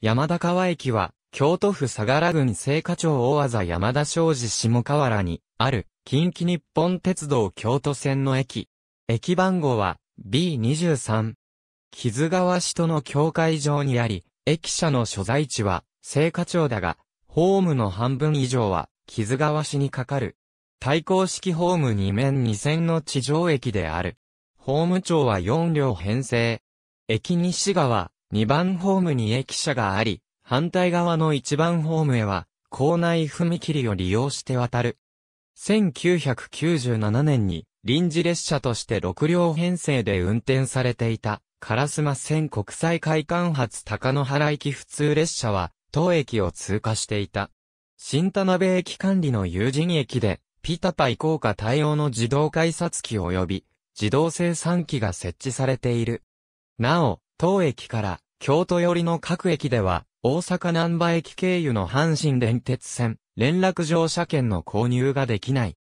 山田川駅は、京都府相良郡聖火町大技山田商事下河原に、ある、近畿日本鉄道京都線の駅。駅番号は、B23。木津川市との境界上にあり、駅舎の所在地は、聖火町だが、ホームの半分以上は、木津川市にかかる。対抗式ホーム2面2線の地上駅である。ホーム町は4両編成。駅西側、2番ホームに駅舎があり、反対側の1番ホームへは、校内踏切を利用して渡る。1997年に、臨時列車として6両編成で運転されていた、烏丸線国際会館発高野原駅普通列車は、当駅を通過していた。新田辺駅管理の友人駅で、ピタパイ効果対応の自動改札機及び、自動生産機が設置されている。なお、当駅から京都寄りの各駅では、大阪南波駅経由の阪神電鉄線、連絡乗車券の購入ができない。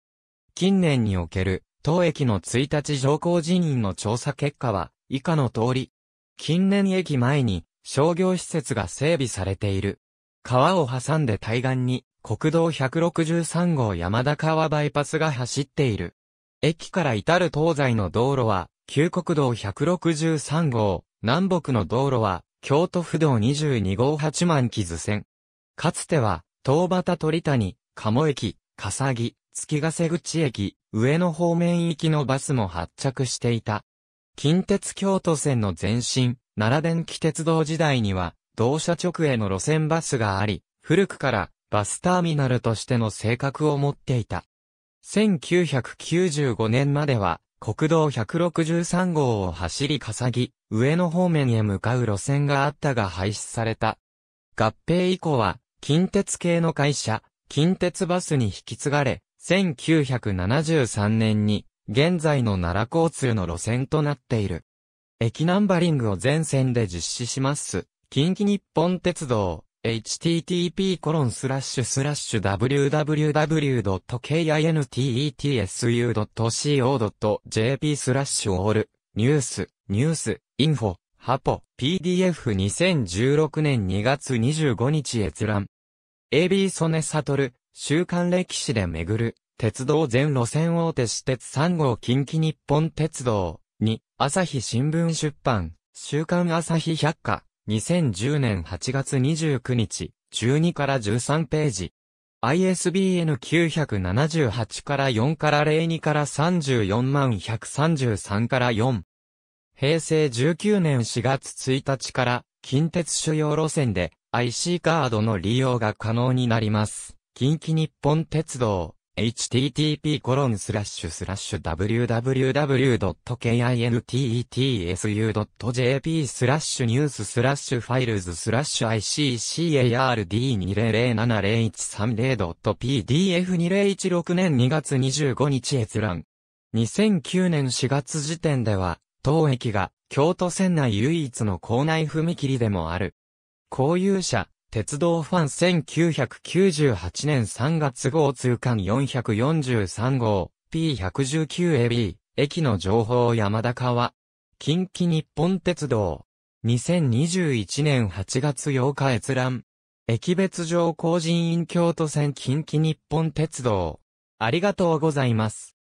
近年における、当駅の1日乗降人員の調査結果は、以下の通り。近年駅前に、商業施設が整備されている。川を挟んで対岸に、国道163号山田川バイパスが走っている。駅から至る東西の道路は、旧国道163号、南北の道路は、京都府道22号八幡図線。かつては、東端鳥谷、鴨駅、笠木、月ヶ瀬口駅、上野方面行きのバスも発着していた。近鉄京都線の前身、奈良電気鉄道時代には、同社直営の路線バスがあり、古くからバスターミナルとしての性格を持っていた。1995年までは、国道163号を走り笠木、上野方面へ向かう路線があったが廃止された。合併以降は、近鉄系の会社、近鉄バスに引き継がれ、1973年に、現在の奈良交通の路線となっている。駅ナンバリングを全線で実施します。近畿日本鉄道、http://www.kinetsu.co.jp t スラッシュオール、ニュース、ニュース、インフォ、ハポ、PDF2016 年2月25日閲覧。AB サトル週刊歴史で巡る、鉄道全路線大手私鉄3号近畿日本鉄道、に、朝日新聞出版、週刊朝日百科。2010年8月29日、12から13ページ。ISBN 978から4から02から34万133から4。平成19年4月1日から、近鉄主要路線で IC カードの利用が可能になります。近畿日本鉄道。http://www.kintetsu.jp スラッシュニューススラッシュファイルズスラッシュ ICCARD20070130.pdf2016 年2月25日閲覧。2009年4月時点では、当駅が京都線内唯一の校内踏切でもある。公有車、鉄道ファン1998年3月号通貫443号 P119AB 駅の情報山田川近畿日本鉄道2021年8月8日閲覧駅別上工人員京都線近畿日本鉄道ありがとうございます。